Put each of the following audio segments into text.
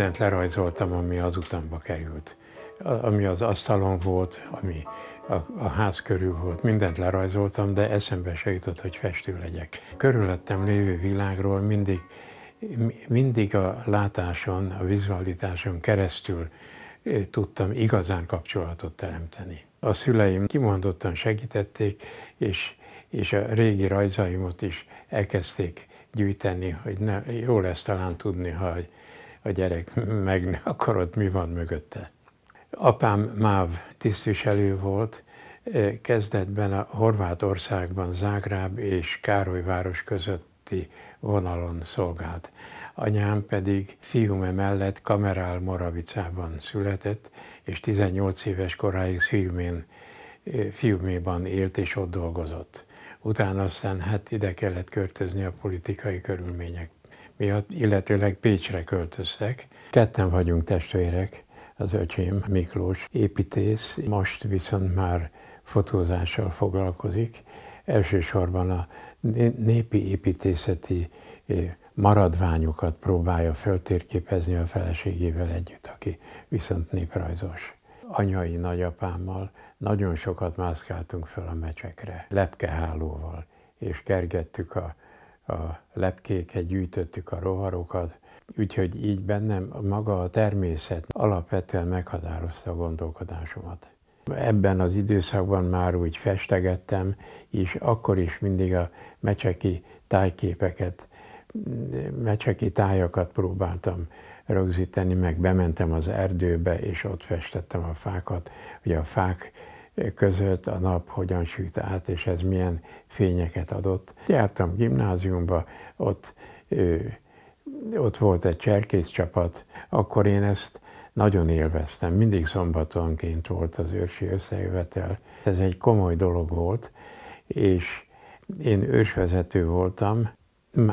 mindent lerajzoltam, ami az utamba került. Ami az asztalon volt, ami a, a ház körül volt, mindent lerajzoltam, de eszembe se jutott, hogy festő legyek. Körülöttem lévő világról mindig, mindig a látáson, a vizualitáson keresztül tudtam igazán kapcsolatot teremteni. A szüleim kimondottan segítették, és, és a régi rajzaimat is elkezdték gyűjteni, hogy ne, jó lesz talán tudni, ha a gyerek meg akkor ott mi van mögötte. Apám MÁV tisztviselő volt, eh, kezdetben a Horvátországban Zágráb és Károlyváros közötti vonalon szolgált. Anyám pedig Fiume mellett Kamerál Moravicában született, és 18 éves koráig Fiumén, eh, Fiuméban élt és ott dolgozott. Utána aztán hát ide kellett költözni a politikai körülmények miatt, illetőleg Pécsre költöztek. Ketten vagyunk testvérek, az öcsém Miklós építész, most viszont már fotózással foglalkozik, elsősorban a népi építészeti eh, maradványokat próbálja föltérképezni a feleségével együtt, aki viszont néprajzos. Anyai nagyapámmal nagyon sokat mászkáltunk föl a mecsekre, lepkehálóval, és kergettük a a lepkéket, gyűjtöttük a rovarokat, úgyhogy így bennem maga a természet alapvetően meghatározta a gondolkodásomat. Ebben az időszakban már úgy festegettem, és akkor is mindig a mecseki tájképeket, mecseki tájakat próbáltam rögzíteni, meg bementem az erdőbe, és ott festettem a fákat. hogy a fák között a nap hogyan süt át, és ez milyen fényeket adott. Jártam gimnáziumba, ott, ott volt egy cserkész csapat, akkor én ezt nagyon élveztem, mindig szombatonként volt az őrsi összejövetel. Ez egy komoly dolog volt, és én ősvezető voltam,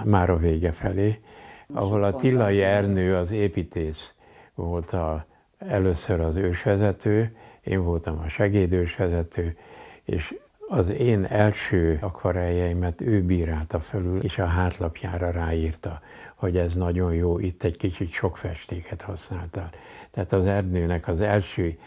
már a vége felé, ahol a Tillai Ernő, az építész volt a, először az ősvezető, én voltam a segédős vezető, és az én első akvarelljeimet ő bírálta felül, és a hátlapjára ráírta, hogy ez nagyon jó, itt egy kicsit sok festéket használtál. Tehát az erdőnek az első,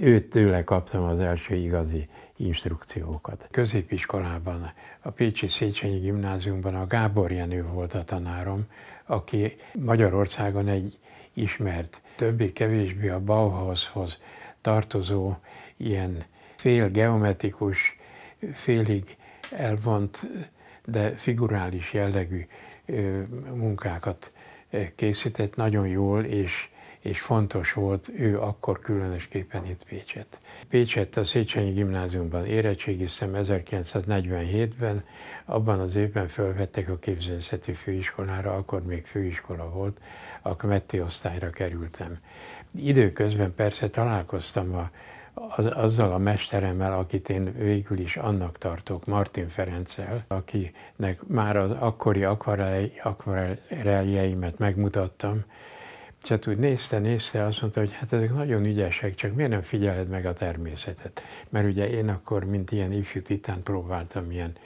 őt tőle kaptam az első igazi instrukciókat. Középiskolában, a Pécsi Széchenyi Gimnáziumban a Gábor Jenő volt a tanárom, aki Magyarországon egy ismert, többé-kevésbé a Bauhaushoz tartozó ilyen fél geometrikus, félig elvont, de figurális jellegű munkákat készített nagyon jól, és, és fontos volt ő akkor különösképpen itt Pécset. Pécset a Széchenyi Gimnáziumban érettségiztem 1947-ben, abban az évben felvettek a képzőszeti főiskolára, akkor még főiskola volt, a Kmetti osztályra kerültem. Időközben persze találkoztam a, az, azzal a mesteremmel, akit én végül is annak tartok, Martin Ferenccel, akinek már az akkori akvareljeimet megmutattam, csak hát úgy nézte, nézte, azt mondta, hogy hát ezek nagyon ügyesek, csak miért nem figyeled meg a természetet? Mert ugye én akkor, mint ilyen ifjú titán próbáltam ilyen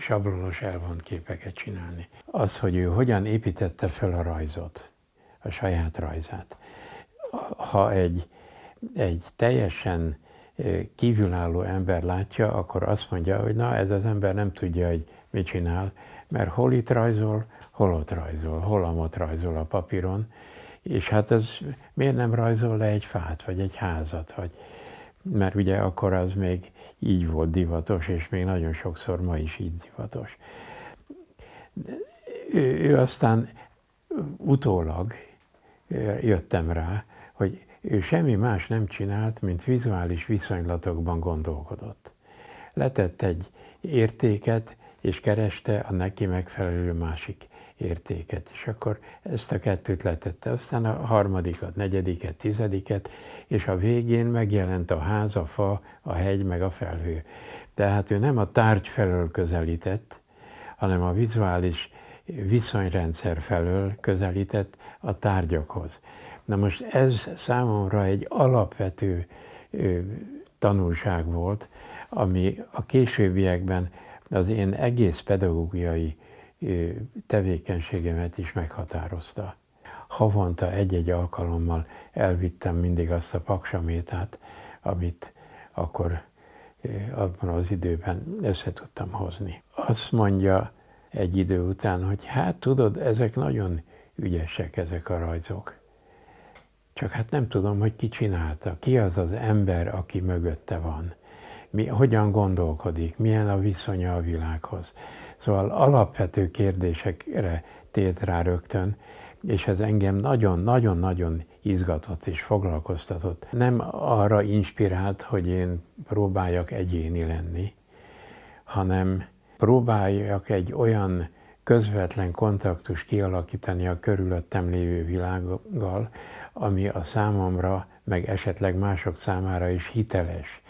sablonos elvont képeket csinálni. Az, hogy ő hogyan építette fel a rajzot, a saját rajzát ha egy, egy teljesen kívülálló ember látja, akkor azt mondja, hogy na, ez az ember nem tudja, hogy mit csinál, mert hol itt rajzol, hol ott rajzol, hol amott rajzol a papíron, és hát ez miért nem rajzol le egy fát, vagy egy házat, vagy, mert ugye akkor az még így volt divatos, és még nagyon sokszor ma is így divatos. Ő, ő aztán utólag jöttem rá, hogy ő semmi más nem csinált, mint vizuális viszonylatokban gondolkodott. Letett egy értéket, és kereste a neki megfelelő másik értéket, és akkor ezt a kettőt letette, aztán a harmadikat, negyediket, tizediket, és a végén megjelent a ház, a fa, a hegy, meg a felhő. Tehát ő nem a tárgy felől közelített, hanem a vizuális viszonyrendszer felől közelített a tárgyakhoz. Na most ez számomra egy alapvető tanulság volt, ami a későbbiekben az én egész pedagógiai tevékenységemet is meghatározta. Havonta egy-egy alkalommal elvittem mindig azt a paksamétát, amit akkor abban az időben össze tudtam hozni. Azt mondja egy idő után, hogy hát tudod, ezek nagyon ügyesek ezek a rajzok. Csak hát nem tudom, hogy ki csinálta, ki az az ember, aki mögötte van, mi, hogyan gondolkodik, milyen a viszonya a világhoz. Szóval alapvető kérdésekre tért rá rögtön, és ez engem nagyon-nagyon-nagyon izgatott és foglalkoztatott. Nem arra inspirált, hogy én próbáljak egyéni lenni, hanem próbáljak egy olyan közvetlen kontaktus kialakítani a körülöttem lévő világgal, ami a számomra, meg esetleg mások számára is hiteles.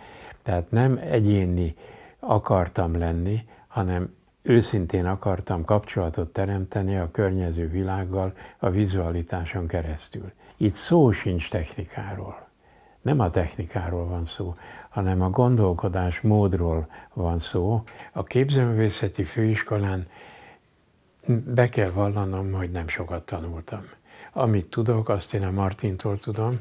Tehát nem egyéni akartam lenni, hanem őszintén akartam kapcsolatot teremteni a környező világgal a vizualitáson keresztül. Itt szó sincs technikáról. Nem a technikáról van szó, hanem a gondolkodás módról van szó. A képzőművészeti főiskolán be kell vallanom, hogy nem sokat tanultam. Amit tudok, azt én a Martintól tudom,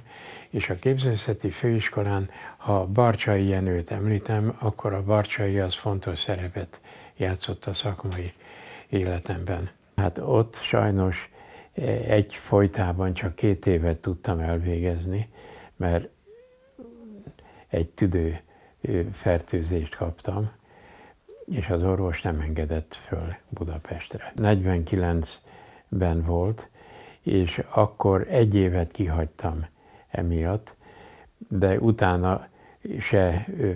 és a képzőszeti főiskolán, ha Barcsai Jenőt említem, akkor a Barcsai az fontos szerepet játszott a szakmai életemben. Hát ott sajnos e, egy folytában csak két évet tudtam elvégezni, mert egy tüdő fertőzést kaptam, és az orvos nem engedett föl Budapestre. 49-ben volt, és akkor egy évet kihagytam emiatt, de utána se ö,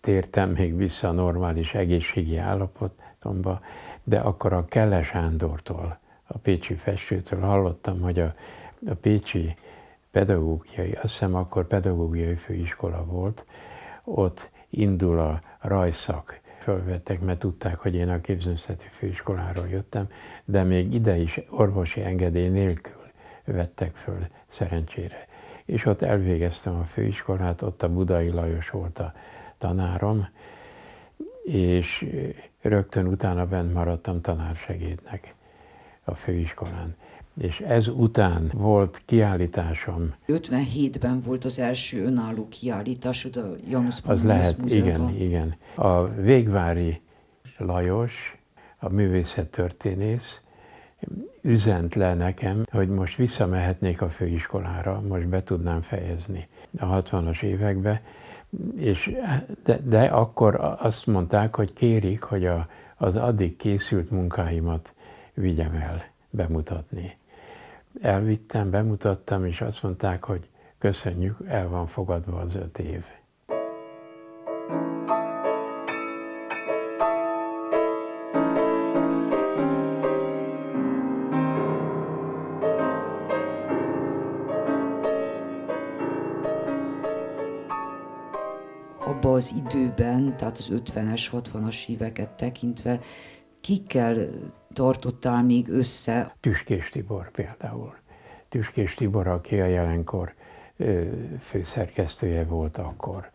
tértem még vissza a normális egészségi állapotomba, de akkor a Kelle Sándortól, a pécsi festőtől hallottam, hogy a, a pécsi pedagógiai, azt hiszem akkor pedagógiai főiskola volt, ott indul a rajszak fölvettek, mert tudták, hogy én a képzőszeti főiskoláról jöttem, de még ide is orvosi engedély nélkül vettek föl szerencsére. És ott elvégeztem a főiskolát, ott a Budai Lajos volt a tanárom, és rögtön utána bent maradtam tanársegédnek a főiskolán. És ez után volt kiállításom. 57-ben volt az első önálló kiállítás, a Janusz Pannonius Az lehet, múzeumban. igen, igen. A Végvári Lajos, a művészettörténész, üzent le nekem, hogy most visszamehetnék a főiskolára, most be tudnám fejezni a 60-as évekbe, és de, de akkor azt mondták, hogy kérik, hogy a, az addig készült munkáimat vigyem el bemutatni. Elvittem, bemutattam, és azt mondták, hogy köszönjük, el van fogadva az öt év. abba az időben, tehát az 50-es, 60-as éveket tekintve, kikkel tartottál még össze? Tüskés Tibor például. Tüskés Tibor, aki a jelenkor főszerkesztője volt akkor.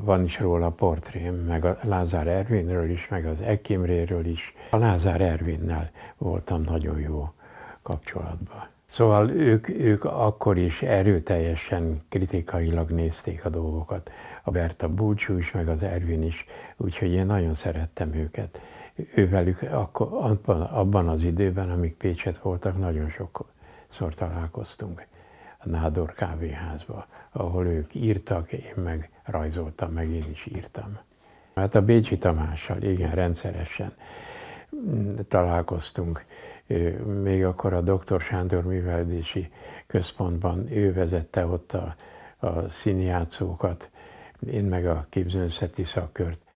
Van is róla portrém, meg a Lázár Ervinről is, meg az Ekimréről is. A Lázár Ervinnel voltam nagyon jó kapcsolatban. Szóval ők, ők akkor is erőteljesen kritikailag nézték a dolgokat. A Berta Búcsú is, meg az Ervin is, úgyhogy én nagyon szerettem őket ővelük akkor, abban, abban az időben, amíg Pécset voltak, nagyon sokszor találkoztunk a Nádor kávéházba, ahol ők írtak, én meg rajzoltam, meg én is írtam. Hát a Bécsi Tamással, igen, rendszeresen mm, találkoztunk. Még akkor a dr. Sándor Műveldési Központban ő vezette ott a, a színjátszókat, én meg a képzőnszeti szakkört.